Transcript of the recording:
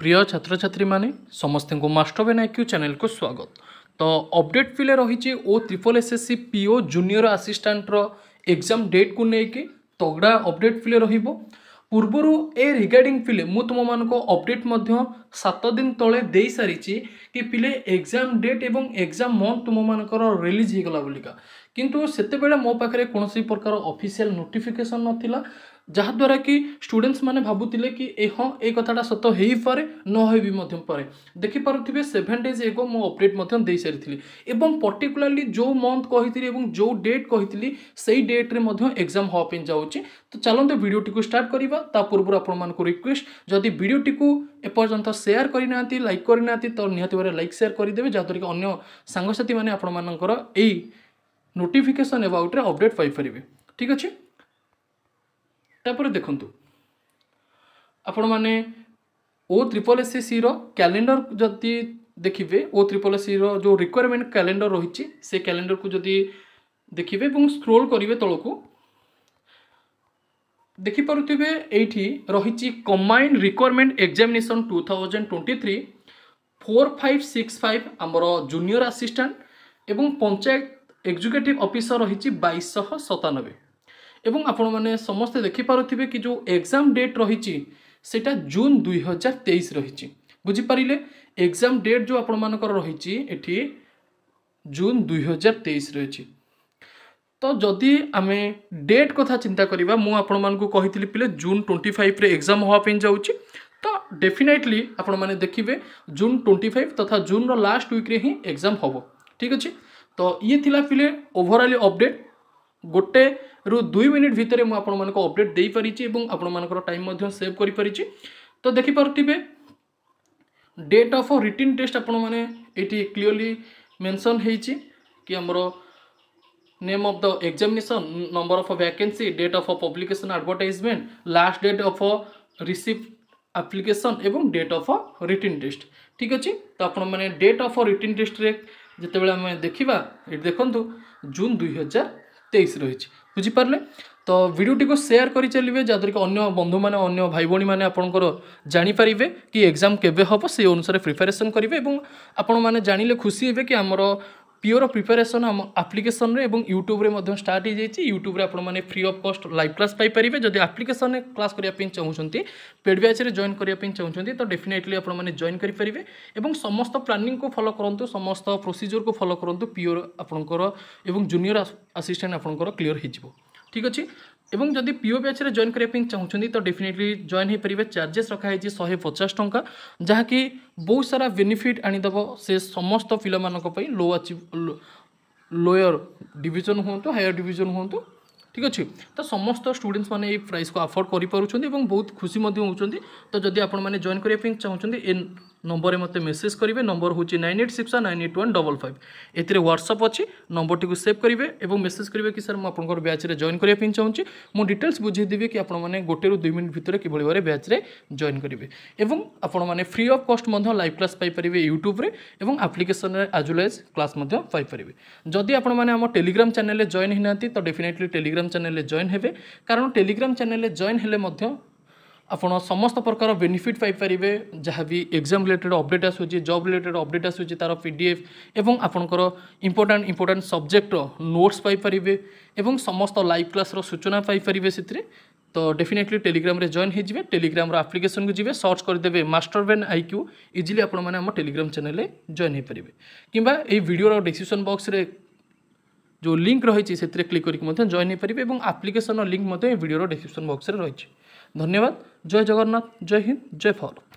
প্রিয় ছাত্রছাত্রী মানে সমস্ত মাষ্টবেন আইক্যু চ্যানেল কু স্বাগত তো অপডেট ফিলে রয়েছে ও ট্রিপল এসএসসি পিও জুনিয়র আসিষ্টাটর এক্সাম ডেট কু নেইকি তগড়া অপডেট ফিলে রহব পূর্বর এ রিগার্ডিং পিলে মু তোমাকে অপডেট মধ্য সাত দিন তলে দিয়ে সারিছি কি পিলে এক্সাম ডেট এবং এক্সাম মন্থ তোমার রিলিজ হয়ে গলা বলিকা কিন্তু সেতবে মো পাখে কোণী প্রকার অফিসিয়াল নোটিফিকেসন নথিলা ଯାହାଦ୍ୱାରା କି ଷ୍ଟୁଡ଼େଣ୍ଟସ୍ମାନେ ଭାବୁଥିଲେ କି ଏ ହଁ ଏ କଥାଟା ସତ ହେଇପାରେ ନ ହେବି ମଧ୍ୟ ପରେ ଦେଖିପାରୁଥିବେ ସେଭେନ୍ ଡେଜ୍ ଏଗୋ ମୁଁ ଅପଡ଼େଟ୍ ମଧ୍ୟ ଦେଇସାରିଥିଲି ଏବଂ ପର୍ଟିକୁଲାରଲି ଯେଉଁ ମନ୍ଥ କହିଥିଲି ଏବଂ ଯେଉଁ ଡେଟ୍ କହିଥିଲି ସେଇ ଡେଟ୍ରେ ମଧ୍ୟ ଏକ୍ଜାମ୍ ହେବା ପାଇଁ ଯାଉଛି ତ ଚାଲନ୍ତୁ ଭିଡ଼ିଓଟିକୁ ଷ୍ଟାର୍ଟ କରିବା ତା ପୂର୍ବରୁ ଆପଣମାନଙ୍କୁ ରିକ୍ୱେଷ୍ଟ ଯଦି ଭିଡ଼ିଓଟିକୁ ଏପର୍ଯ୍ୟନ୍ତ ସେୟାର କରିନାହାନ୍ତି ଲାଇକ୍ କରିନାହାନ୍ତି ତ ନିହାତି ଭାବରେ ଲାଇକ୍ ସେୟାର କରିଦେବେ ଯାହାଦ୍ୱାରା କି ଅନ୍ୟ ସାଙ୍ଗସାଥିମାନେ ଆପଣମାନଙ୍କର ଏଇ ନୋଟିଫିକେସନ୍ ଏବାଉଟ୍ରେ ଅପଡ଼େଟ୍ ପାଇପାରିବେ ଠିକ୍ ଅଛି ତାପରେ ଦେଖନ୍ତୁ ଆପଣମାନେ ଓ ତ୍ରିପଲ୍ ଏସ୍ ସିର କ୍ୟାଲେଣ୍ଡର ଯଦି ଦେଖିବେ ଓ ତ୍ରିପଲ୍ ଏସ୍ ସିର ଯେଉଁ ରିକ୍ୱାରମେଣ୍ଟ କ୍ୟାଲେଣ୍ଡର ରହିଛି ସେ କ୍ୟାଲେଣ୍ଡରକୁ ଯଦି ଦେଖିବେ ଏବଂ ସ୍କ୍ରୋଲ୍ କରିବେ ତଳକୁ ଦେଖିପାରୁଥିବେ ଏଇଠି ରହିଛି combined recruitment examination two thousand twenty three four five six five ଆମର ଜୁନିୟର ଆସିଷ୍ଟାଣ୍ଟ ଏବଂ ପଞ୍ଚାୟତ ଏକ୍ଜିକ୍ୟୁଟିଭ୍ ଅଫିସର ରହିଛି ବାଇଶଶହ ସତାନବେ এবং ଆପଣମାନେ ସମସ୍ତେ ଦେଖିପାରୁଥିବେ କି ଯେଉଁ ଏକ୍ଜାମ୍ ଡେଟ୍ ରହିଛି ସେଇଟା ଜୁନ୍ ଦୁଇ ହଜାର ତେଇଶ ରହିଛି ବୁଝିପାରିଲେ ଏକ୍ଜାମ୍ ଡେଟ୍ ଯେଉଁ ଆପଣମାନଙ୍କର ରହିଛି ଏଠି ଜୁନ୍ ଦୁଇ ହଜାର ତେଇଶ ରହିଛି ତ ଯଦି ଆମେ ଡେଟ୍ କଥା ଚିନ୍ତା କରିବା ମୁଁ ଆପଣମାନଙ୍କୁ କହିଥିଲି ପିଲେ ଜୁନ୍ ଟ୍ୱେଣ୍ଟି ଫାଇଭ୍ରେ ଏକ୍ଜାମ୍ ହେବା ପାଇଁ ଯାଉଛି ତ ଡେଫିନେଟଲି ଆପଣମାନେ ଦେଖିବେ ଜୁନ୍ ଟ୍ୱେଣ୍ଟି ଫାଇଭ୍ ତଥା ଜୁନ୍ର ଲାଷ୍ଟ ୱିକ୍ରେ ହିଁ ଏକ୍ଜାମ୍ ହେବ ଠିକ୍ ଅଛି ତ ଇଏ ଥିଲା ପିଲେ ଓଭରାଲି ଅପଡ଼େଟ୍ ଗୋଟେ রু দুই মিনিট ভিতরে মু আপনার অপডেট দিয়েপারিছি এবং আপনার টাইম সেভ করে পারিছি তো দেখিপারে ডেট অফ রিটিন টেস্ট আপনার এটি ক্লিয়রলি মেনশন হয়েছি কি আমার name of the examination number of a vacancy date of a publication advertisement last date of a receipt application এবং ডেট অফ রিটিন টেস্ট ঠিক আছে তো আপনার ডেট অফ রিটিন টেস্টরে যেতবে আমি দেখিবা এটি দেখুন জুন দুই হাজার তেইশ রয়েছে বুঝিপারে তো ভিডিওটিকে সেয়ার করে চলবে যাদ্বারা কি অন্য বন্ধু মানে অন্য ভাই ভী মানে আপনার জাঁপারে কি এক্সাম কেবে হব সেই অনুসারে প্রিপারেসন করবে এবং আপনার জাঁলে খুশি হবে কি আমার পিওর প্রিপারেসন আম আপ্লিকেসনরে এবং ইউট্যুব্রে মধ্যে স্টার্ট হয়েছে ইউট্যুব্রে আপনার free of cost live class পাইপারে যদি আপ্লিকেসন ক্লাস করা চাহুমান পেড ব্যাচরে জয়েন করা চাহুমান তো ডেফিনেটলি আপনার জয়েন করে পারে এবং সমস্ত প্ল্যানিং কু ফলো করতু সমস্ত প্রোসিজর কু ফলো করতু পিওর আপনার এবং জুনিয়র আসিষ্টাট আপনার ক্লিয়ার হয়ে যাব ঠিক আছে এবং যদি ପିଓ ବ୍ୟାଚ୍ରେ ଜଏନ୍ କରିବା ପାଇଁ ଚାହୁଁଛନ୍ତି ତ ଡେଫିନେଟଲି ଜଏନ୍ ହୋଇପାରିବେ ଚାର୍ଜେସ୍ ରଖାହେଇଛି ଶହେ ପଚାଶ ଟଙ୍କା ଯାହାକି ବହୁତ ସାରା ବେନିଫିଟ୍ ଆଣିଦେବ ସେ ସମସ୍ତ ପିଲାମାନଙ୍କ ପାଇଁ ଲୋ ଆଚିଭ୍ ଲୋୟର ଡିଭିଜନ୍ ହୁଅନ୍ତୁ ହାୟର ଡିଭିଜନ୍ ହୁଅନ୍ତୁ ঠিক আছে তো সমস্ত স্টুডেন্টস মানে এই প্রাইসকে আফোর্ড করে পুঁ এবং বহুত খুশি হচ্ছেন তো যদি আপনার জয়েন করা চাহুন এ নম্বরে মতো মেসেজ করবে নম্বর হচ্ছে nine eight six nine eight one double five এতে হোয়াটসঅপ অছি নম্বরটি সেভ করবে এবং মেসেজ করবে কি স্যার মু আপনার ব্যাচরে জয়েন করা চাহুছি মু ডিটেলস বুঝাই দেবি কি আপনার গোটে রু দুই মিনিট ভিতরে কিভাবে ভাবে ব্যাচরে জয়েন করবে এবং আপনার free of cost live class পাইপারে ইউট্যুব্রে এবং আপ্লিকেসনরে আজ ওয়েজ ক্লাস পাইপারে যদি আপনার আমার টেলিগ্রাম চ্যানেলে জয়েন হয়ে না তো ডেফিনেটলি টেলিগ্রাম চ্যানেলে জয়েন হবে কারণ টেলিগ্রাম চ্যানেলে জয়েন হলে ଆପଣ ସମସ୍ତ ପ୍ରକାର ବେନିଫିଟ୍ ପାଇପାରିବେ ଯାହା ବି ଏକ୍ଜାମ୍ ରିଲେଟେଡ଼୍ ଅପଡ଼େଟ୍ ଆସୁଛି ଜବ୍ ରିଲେଟେଡ଼୍ ଅପଡ଼େଟ୍ ଆସୁଛି ତା'ର ପି ଡି ଏଫ୍ ଏବଂ ଆପଣଙ୍କର ଇମ୍ପୋର୍ଟାଣ୍ଟ ଇମ୍ପୋର୍ଟାଣ୍ଟ ସବଜେକ୍ଟର ନୋଟ୍ସ ପାଇପାରିବେ ଏବଂ ସମସ୍ତ ଲାଇଭ୍ କ୍ଲାସ୍ର ସୂଚନା ପାଇପାରିବେ ସେଥିରେ ତ ଡେଫିନେଟଲି ଟେଲିଗ୍ରାମ୍ରେ ଜଏନ୍ ହୋଇଯିବେ ଟେଲିଗ୍ରାମ୍ର ଆପ୍ଲିକେସନ୍କୁ ଯିବେ ସର୍ଚ୍ଚ କରିଦେବେ master brain I Q easily ଆପଣମାନେ ଆମ ଟେଲିଗ୍ରାମ୍ ଚ୍ୟାନେଲ୍ରେ ଜଏନ୍ ହୋଇପାରିବେ କିମ୍ବା ଏହି ଭିଡ଼ିଓର ଡେସିସନ୍ ବକ୍ସରେ ଯେଉଁ ଲିଙ୍କ୍ ରହିଛି ସେଥିରେ କ୍ଲିକ୍ କରିକି ମଧ୍ୟ ଜଏନ୍ ହୋଇପାରିବେ ଏବଂ ଆପ୍ଲିକେସନ୍ର ଲିଙ୍କ୍ ମଧ୍ୟ ଏହି ଭିଡ଼ିଓର ଡେସ୍କ୍ରିପ୍ସନ୍ ବକ୍ସରେ ରହିଛି ধন্যবাদ জয় জগন্নাথ জয় হিন্দ জয় ভারত